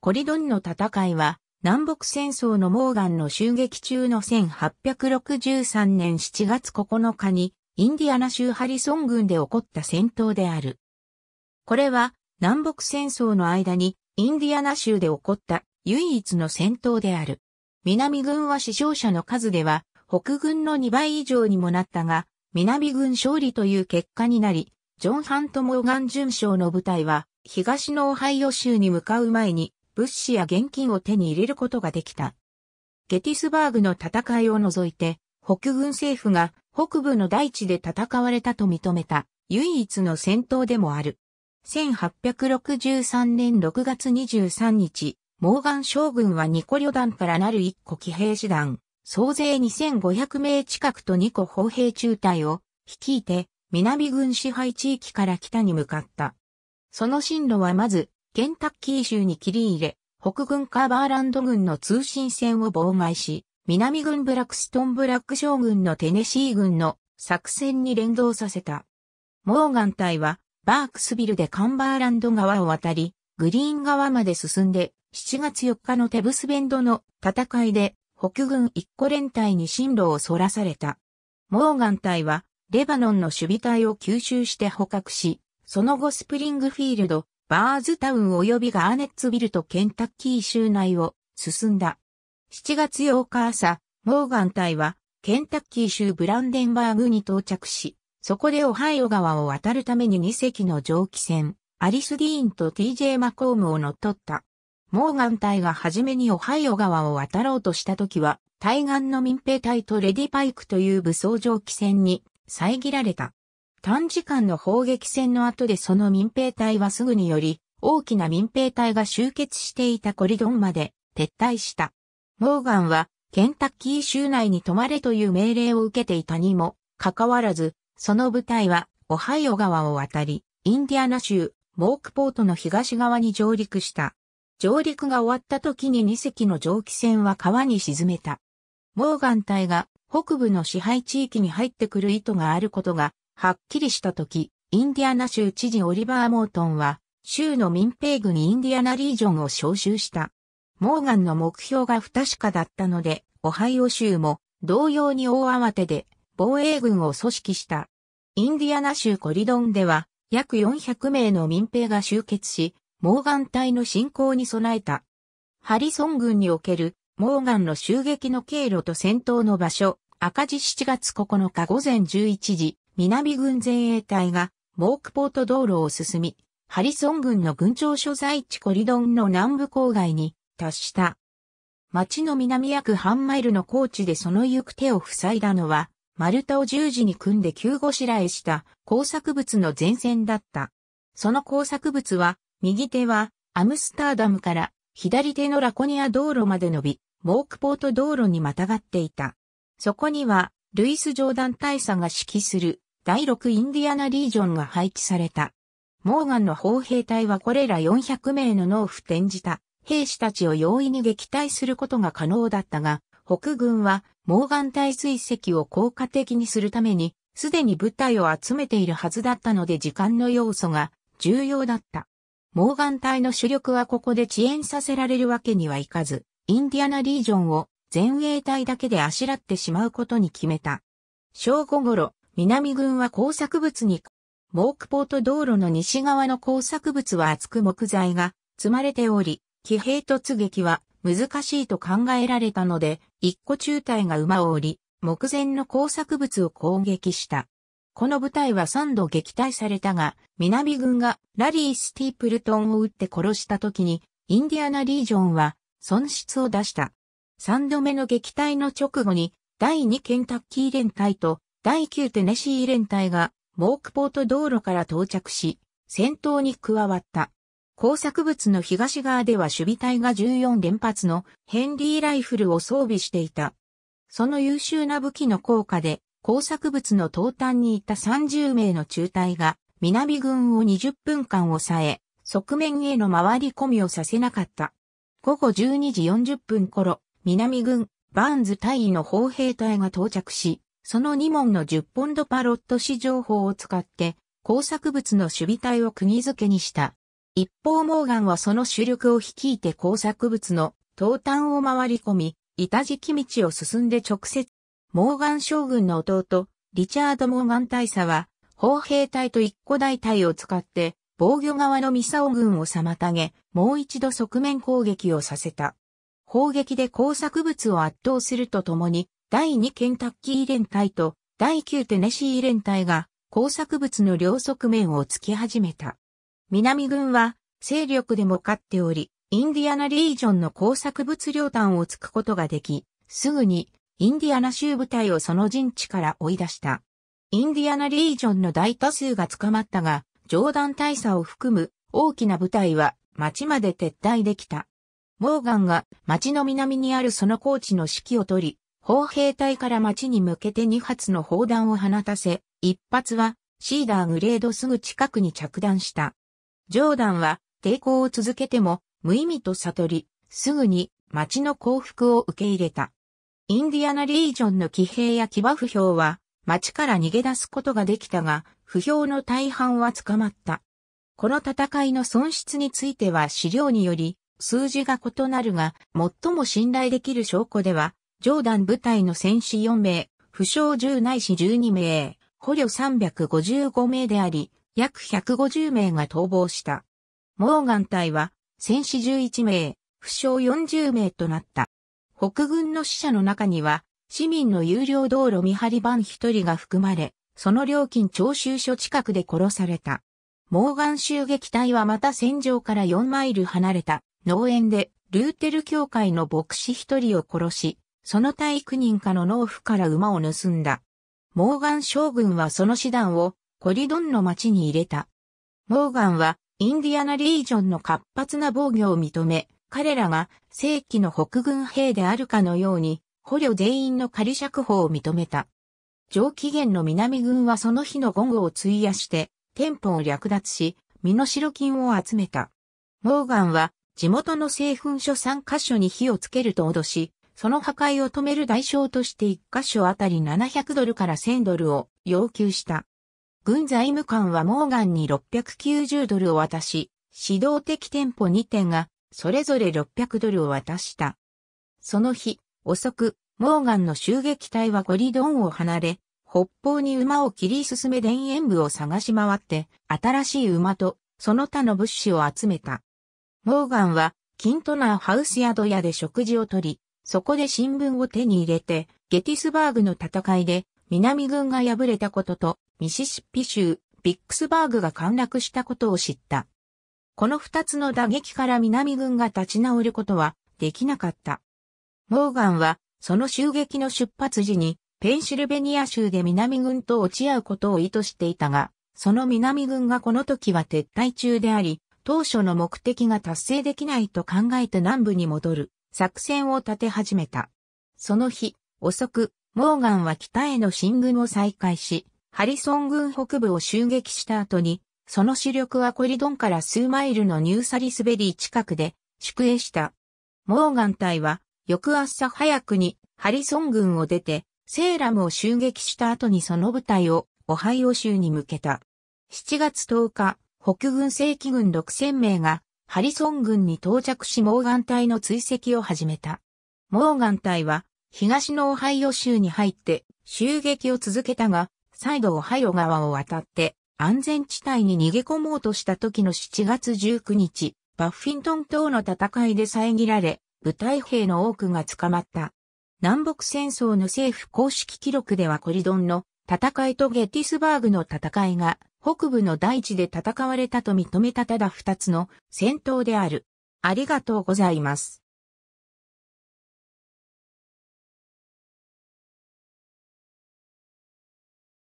コリドンの戦いは、南北戦争のモーガンの襲撃中の1863年7月9日に、インディアナ州ハリソン軍で起こった戦闘である。これは、南北戦争の間に、インディアナ州で起こった唯一の戦闘である。南軍は死傷者の数では、北軍の2倍以上にもなったが、南軍勝利という結果になり、ジョン・ハント・モーガン巡将の部隊は、東のオハイオ州に向かう前に、物資や現金を手に入れることができた。ゲティスバーグの戦いを除いて、北軍政府が北部の大地で戦われたと認めた唯一の戦闘でもある。1863年6月23日、モーガン将軍はニコ旅団からなる一個騎兵師団、総勢2500名近くと二個砲兵中隊を率いて、南軍支配地域から北に向かった。その進路はまず、ケンタッキー州に切り入れ、北軍カーバーランド軍の通信線を妨害し、南軍ブラックストンブラック将軍のテネシー軍の作戦に連動させた。モーガン隊は、バークスビルでカンバーランド側を渡り、グリーン側まで進んで、7月4日のテブスベンドの戦いで、北軍一個連隊に進路を逸らされた。モーガン隊は、レバノンの守備隊を吸収して捕獲し、その後スプリングフィールド、バーズタウン及びガーネッツビルとケンタッキー州内を進んだ。7月8日朝、モーガン隊はケンタッキー州ブランデンバーグに到着し、そこでオハイオ川を渡るために2隻の蒸気船、アリス・ディーンと TJ マコームを乗っ取った。モーガン隊が初めにオハイオ川を渡ろうとした時は、対岸の民兵隊とレディパイクという武装蒸気船に遮られた。短時間の砲撃戦の後でその民兵隊はすぐにより、大きな民兵隊が集結していたコリドンまで撤退した。モーガンは、ケンタッキー州内に泊まれという命令を受けていたにも、かかわらず、その部隊は、オハイオ川を渡り、インディアナ州、モークポートの東側に上陸した。上陸が終わった時に2隻の蒸気船は川に沈めた。モーガン隊が北部の支配地域に入ってくる意図があることがはっきりした時、インディアナ州知事オリバー・モートンは、州の民兵軍インディアナリージョンを招集した。モーガンの目標が不確かだったので、オハイオ州も同様に大慌てで防衛軍を組織した。インディアナ州コリドンでは約400名の民兵が集結し、モーガン隊の侵攻に備えた。ハリソン軍におけるモーガンの襲撃の経路と戦闘の場所、赤字7月9日午前11時、南軍前衛隊がモークポート道路を進み、ハリソン軍の軍庁所在地コリドンの南部郊外に達した。町の南約半マイルの高地でその行く手を塞いだのは、丸太を十字に組んで急ごしらえした工作物の前線だった。その工作物は、右手はアムスターダムから左手のラコニア道路まで伸び、モークポート道路にまたがっていた。そこには、ルイス・ジョーダン大佐が指揮する第6インディアナリージョンが配置された。モーガンの砲兵隊はこれら400名の農夫転じた兵士たちを容易に撃退することが可能だったが、北軍はモーガン隊追跡を効果的にするために、すでに部隊を集めているはずだったので時間の要素が重要だった。モーガン隊の主力はここで遅延させられるわけにはいかず、インディアナリージョンを前衛隊だけであしらってしまうことに決めた。正午頃、南軍は工作物に、モークポート道路の西側の工作物は厚く木材が積まれており、騎兵突撃は難しいと考えられたので、一個中隊が馬を降り、目前の工作物を攻撃した。この部隊は3度撃退されたが、南軍がラリー・スティープルトンを撃って殺した時に、インディアナ・リージョンは損失を出した。3度目の撃退の直後に、第2ケンタッキー連隊と第9テネシー連隊がモークポート道路から到着し、戦闘に加わった。工作物の東側では守備隊が14連発のヘンリーライフルを装備していた。その優秀な武器の効果で工作物の東端にいた30名の中隊が南軍を20分間抑え、側面への回り込みをさせなかった。午後12時40分頃、南軍、バーンズ隊の砲兵隊が到着し、その2問の10ポンドパロット市情報を使って、工作物の守備隊を釘付けにした。一方モーガンはその主力を率いて工作物の東端を回り込み、板敷道を進んで直接、モーガン将軍の弟、リチャード・モーガン大佐は、砲兵隊と一個大隊を使って、防御側のミサオ軍を妨げ、もう一度側面攻撃をさせた。砲撃で工作物を圧倒するとともに、第2ケンタッキー連隊と第9テネシー連隊が工作物の両側面を突き始めた。南軍は勢力でも勝っており、インディアナリージョンの工作物両端を突くことができ、すぐにインディアナ州部隊をその陣地から追い出した。インディアナリージョンの大多数が捕まったが、上段大佐を含む大きな部隊は町まで撤退できた。モーガンが町の南にあるその高地の指揮を取り、砲兵隊から町に向けて2発の砲弾を放たせ、1発はシーダーグレードすぐ近くに着弾した。ジョーダンは抵抗を続けても無意味と悟り、すぐに町の降伏を受け入れた。インディアナリージョンの騎兵や騎馬不評は町から逃げ出すことができたが、不評の大半は捕まった。この戦いの損失については資料により数字が異なるが、最も信頼できる証拠では、上段部隊の戦士4名、負傷10内士12名、捕虜355名であり、約150名が逃亡した。モーガン隊は、戦士11名、負傷40名となった。北軍の死者の中には、市民の有料道路見張り番1人が含まれ、その料金徴収所近くで殺された。モーガン襲撃隊はまた戦場から4マイル離れた農園でルーテル教会の牧師1人を殺し、その体育人かの農夫から馬を盗んだ。モーガン将軍はその師団をコリドンの町に入れた。モーガンはインディアナリージョンの活発な防御を認め、彼らが正規の北軍兵であるかのように、捕虜全員の仮釈放を認めた。上機嫌の南軍はその日の午後を費やして、店舗を略奪し、身の代金を集めた。モーガンは地元の製粉所3カ所に火をつけると脅し、その破壊を止める代償として1箇所あたり700ドルから1000ドルを要求した。軍財務官はモーガンに690ドルを渡し、指導的店舗2店がそれぞれ600ドルを渡した。その日、遅く、モーガンの襲撃隊はゴリドンを離れ、北方に馬を切り進め田園部を探し回って、新しい馬とその他の物資を集めた。モーガンは、キントナーハウス宿屋で食事をとり、そこで新聞を手に入れて、ゲティスバーグの戦いで南軍が敗れたことと、ミシシッピ州、ビックスバーグが陥落したことを知った。この二つの打撃から南軍が立ち直ることはできなかった。モーガンは、その襲撃の出発時に、ペンシルベニア州で南軍と落ち合うことを意図していたが、その南軍がこの時は撤退中であり、当初の目的が達成できないと考えて南部に戻る。作戦を立て始めた。その日、遅く、モーガンは北への進軍を再開し、ハリソン軍北部を襲撃した後に、その主力はコリドンから数マイルのニューサリスベリー近くで宿営した。モーガン隊は、翌朝早くにハリソン軍を出て、セーラムを襲撃した後にその部隊をオハイオ州に向けた。7月10日、北軍正規軍6000名がハリソン軍に到着しモーガン隊の追跡を始めた。モーガン隊は東のオハイオ州に入って襲撃を続けたが、再度オハイオ川を渡って安全地帯に逃げ込もうとした時の7月19日、バッフィントン島の戦いで遮られ、部隊兵の多くが捕まった。南北戦争の政府公式記録ではコリドンの戦いとゲティスバーグの戦いが北部の大地で戦われたと認めたただ二つの戦闘である。ありがとうございます。